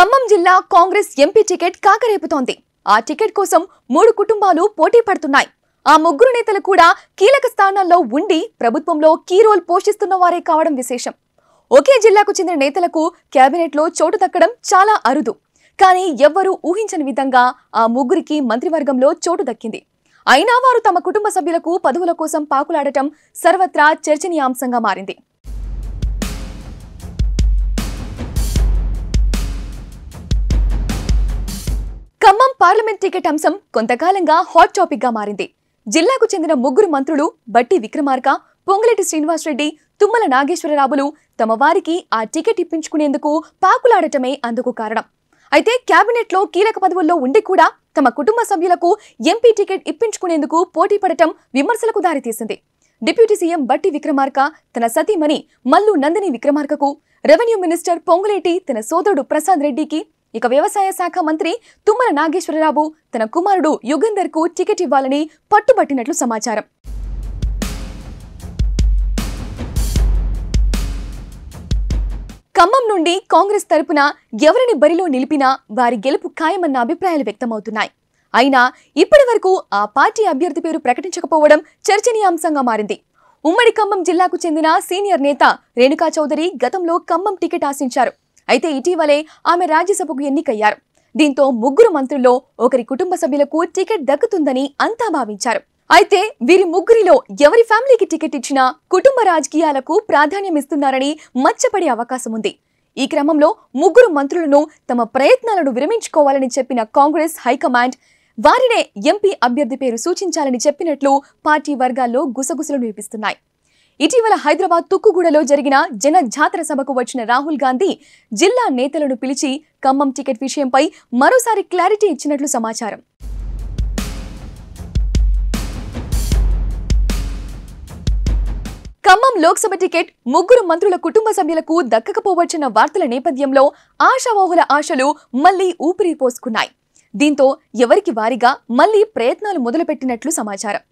ఖమ్మం జిల్లా Congress MP ticket కాకరేపుతోంది ఆ ticket కోసం మూడు కుటుంబాలు పోటీ పడుతున్నాయి ఆ ముగ్గురు నేతలు కూడా కీలక స్థానాల్లో ఉండి ప్రభుత్వంలో కీ రోల్ పోషిస్తున్న వారే కావడం విశేషం ఒకే జిల్లాకు చెందిన నేతలకు కేబినెట్లో చోటు దక్కడం చాలా అరుదు కానీ ఎవ్వరూ ఊహించని విధంగా ఆ ముగ్గురికి మంత్రివర్గంలో చోటు దక్కింది అయినా వారు తమ కుటుంబ సభ్యులకు పదవుల కోసం పాకులాడటం సర్వత్రా చర్చనీయాంశంగా మారింది పార్లమెంట్ టికెట్ అంశం కొంతకాలంగా హాట్ టాపిక్ గా మారింది జిల్లాకు చెందిన ముగ్గురు మంత్రులు బట్టి విక్రమార్క పొంగులేటి శ్రీనివాసరెడ్డి తుమ్మల నాగేశ్వరరావులు తమ వారికి ఆ టికెట్ ఇప్పించుకునేందుకు పాకులాడటమే అందుకు కారణం అయితే క్యాబినెట్లో కీలక పదవుల్లో ఉండి కూడా తమ కుటుంబ సభ్యులకు ఎంపీ టికెట్ ఇప్పించుకునేందుకు పోటీ పడటం విమర్శలకు దారితీసింది డిప్యూటీ సీఎం బట్టి విక్రమార్క తన సతీమణి మల్లు నందిని విక్రమార్కకు రెవెన్యూ మినిస్టర్ పొంగులేటి తన సోదరుడు ప్రసాద్ రెడ్డికి ఇక వ్యవసాయ శాఖ మంత్రి తుమ్మల నాగేశ్వరరావు తన కుమారుడు యుగంధర్ కు టికెట్ ఇవ్వాలని పట్టుబట్టినట్లు సమాచారం ఖమ్మం నుండి కాంగ్రెస్ తరపున ఎవరిని బరిలో నిలిపినా వారి గెలుపు ఖాయమన్న అభిప్రాయాలు వ్యక్తమవుతున్నాయి అయినా ఇప్పటి వరకు ఆ పార్టీ అభ్యర్థి పేరు ప్రకటించకపోవడం చర్చనీయాంశంగా మారింది ఉమ్మడి ఖమ్మం జిల్లాకు చెందిన సీనియర్ నేత రేణుకా చౌదరి గతంలో ఖమ్మం టికెట్ ఆశించారు అయితే ఇటీవలే ఆమె రాజ్యసభకు ఎన్నికయ్యారు దీంతో ముగ్గురు మంత్రుల్లో ఒకరి కుటుంబ సభ్యులకు టికెట్ దక్కుతుందని అంతా భావించారు అయితే వీరి ముగ్గురిలో ఎవరి ఫ్యామిలీకి టికెట్ ఇచ్చినా కుటుంబ రాజకీయాలకు ప్రాధాన్యం ఇస్తున్నారని మచ్చపడే అవకాశం ఉంది ఈ క్రమంలో ముగ్గురు మంత్రులను తమ ప్రయత్నాలను విరమించుకోవాలని చెప్పిన కాంగ్రెస్ హైకమాండ్ వారినే ఎంపీ అభ్యర్థి పేరు సూచించాలని చెప్పినట్లు పార్టీ వర్గాల్లో గుసగుసలు నిర్పిస్తున్నాయి ఇటీవల హైదరాబాద్ తుక్కుగూడలో జరిగిన జన జాతర సభకు వచ్చిన రాహుల్ గాంధీ జిల్లా నేతలను పిలిచి ఖమ్మం టికెట్ విషయంపై మరోసారి క్లారిటీ ఇచ్చినట్లు సమాచారం ఖమ్మం లోక్సభ టికెట్ ముగ్గురు మంత్రుల కుటుంబ సభ్యులకు దక్కకపోవచ్చన్న వార్తల నేపథ్యంలో ఆశావాహుల ఆశలు మళ్లీ ఊపిరి పోసుకున్నాయి దీంతో ఎవరికి వారిగా మళ్లీ ప్రయత్నాలు మొదలుపెట్టినట్లు సమాచారం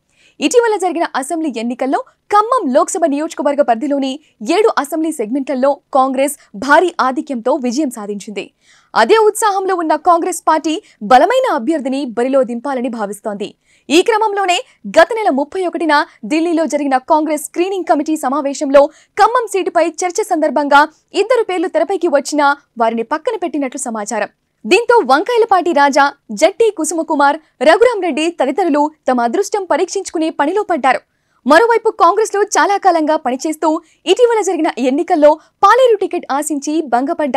ఇటీవల జరిగిన అసెంబ్లీ ఎన్నికల్లో ఖమ్మం లోక్సభ నియోజకవర్గ పరిధిలోని ఏడు అసెంబ్లీ సెగ్మెంట్లలో కాంగ్రెస్ భారీ ఆధిక్యంతో విజయం సాధించింది అదే ఉత్సాహంలో ఉన్న కాంగ్రెస్ పార్టీ బలమైన అభ్యర్థిని బరిలో దింపాలని భావిస్తోంది ఈ క్రమంలోనే గత నెల ముప్పై ఒకటిన ఢిల్లీలో జరిగిన కాంగ్రెస్ స్క్రీనింగ్ కమిటీ సమావేశంలో ఖమ్మం సీటుపై చర్చ సందర్భంగా ఇద్దరు పేర్లు తెరపైకి వచ్చినా వారిని పక్కన పెట్టినట్లు సమాచారం దీంతో వంకాయలపాటి రాజా జట్టి కుసుమకుమార్ రఘురాం రెడ్డి తదితరులు తమ అదృష్టం పరీక్షించుకునే పనిలో పడ్డారు మరోవైపు కాంగ్రెస్లో చాలా కాలంగా పనిచేస్తూ ఇటీవల జరిగిన ఎన్నికల్లో పాలేరు టికెట్ ఆశించి భంగపడ్డ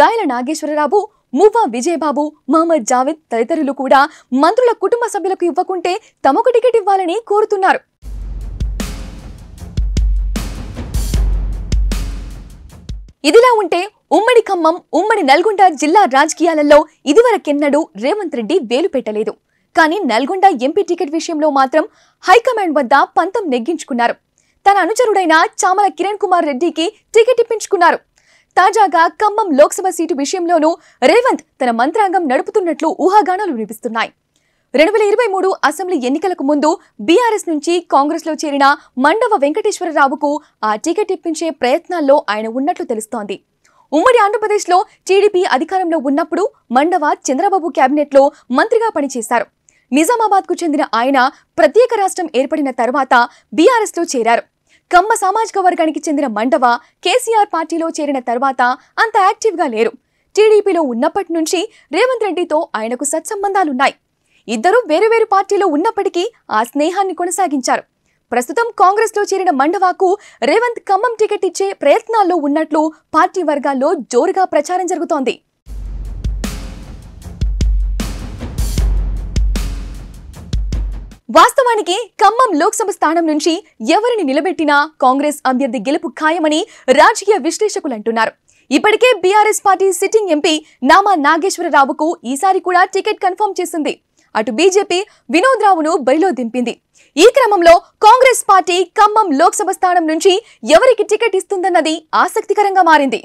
రాయల నాగేశ్వరరావు మువ్వా విజయబాబు మహమ్మద్ జావేద్ తదితరులు కూడా మంత్రుల కుటుంబ సభ్యులకు ఇవ్వకుంటే తమకు టికెట్ ఇవ్వాలని కోరుతున్నారు ఇదిలా ఉంటే ఉమ్మడి ఖమ్మం ఉమ్మడి నల్గొండ జిల్లా రాజకీయాలలో ఇదివరకెన్నడూ రేవంత్ రెడ్డి వేలు పెట్టలేదు కానీ నల్గొండ ఎంపీ టికెట్ విషయంలో మాత్రం హైకమాండ్ వద్ద పంతం నెగ్గించుకున్నారు తన అనుచరుడైన చామల కిరణ్ కుమార్ రెడ్డికి టికెట్ ఇప్పించుకున్నారు తాజాగా ఖమ్మం లోక్సభ సీటు విషయంలోనూ రేవంత్ తన మంత్రాంగం నడుపుతున్నట్లు ఊహాగానాలు వినిపిస్తున్నాయి రెండు వేల ఇరవై మూడు అసెంబ్లీ ఎన్నికలకు ముందు బీఆర్ఎస్ నుంచి కాంగ్రెస్లో చేరిన మండవ వెంకటేశ్వరరావుకు ఆ టికెట్ ఇప్పించే ప్రయత్నాల్లో ఆయన ఉన్నట్లు తెలుస్తోంది ఉమ్మడి ఆంధ్రప్రదేశ్లో టీడీపీ అధికారంలో ఉన్నప్పుడు మండవ చంద్రబాబు క్యాబినెట్లో మంత్రిగా పనిచేశారు నిజామాబాద్కు చెందిన ఆయన ప్రత్యేక రాష్ట్రం ఏర్పడిన తర్వాత బీఆర్ఎస్లో చేరారు కమ్మ సామాజిక వర్గానికి చెందిన మండవ కేసీఆర్ పార్టీలో చేరిన తర్వాత అంత యాక్టివ్గా లేరు టీడీపీలో ఉన్నప్పటి నుంచి రేవంత్ రెడ్డితో ఆయనకు సత్సంబంధాలున్నాయి ఇద్దరూ వేరు వేరు పార్టీలో ఉన్నప్పటికీ ఆ స్నేహాన్ని కొనసాగించారు ప్రస్తుతం కాంగ్రెస్ లో చేరిన మండవాకు రేవంత్ ఖమ్మం టికెట్ ఇచ్చే ప్రయత్నాల్లో ఉన్నట్లు పార్టీ వర్గాల్లో జోరుగా ప్రచారం జరుగుతోంది వాస్తవానికి ఖమ్మం లోక్సభ స్థానం నుంచి ఎవరిని నిలబెట్టినా కాంగ్రెస్ అభ్యర్థి గెలుపు ఖాయమని రాజకీయ విశ్లేషకులు అంటున్నారు ఇప్పటికే BRS party sitting MP Nama నాగేశ్వరరావుకు ఈసారి కూడా టికెట్ కన్ఫర్మ్ చేసింది అటు బీజేపీ వినోద్ రావును బరిలో దింపింది ఈ క్రమంలో కాంగ్రెస్ పార్టీ ఖమ్మం లోక్సభ స్థానం నుంచి ఎవరికి టికెట్ ఇస్తుందన్నది ఆసక్తికరంగా మారింది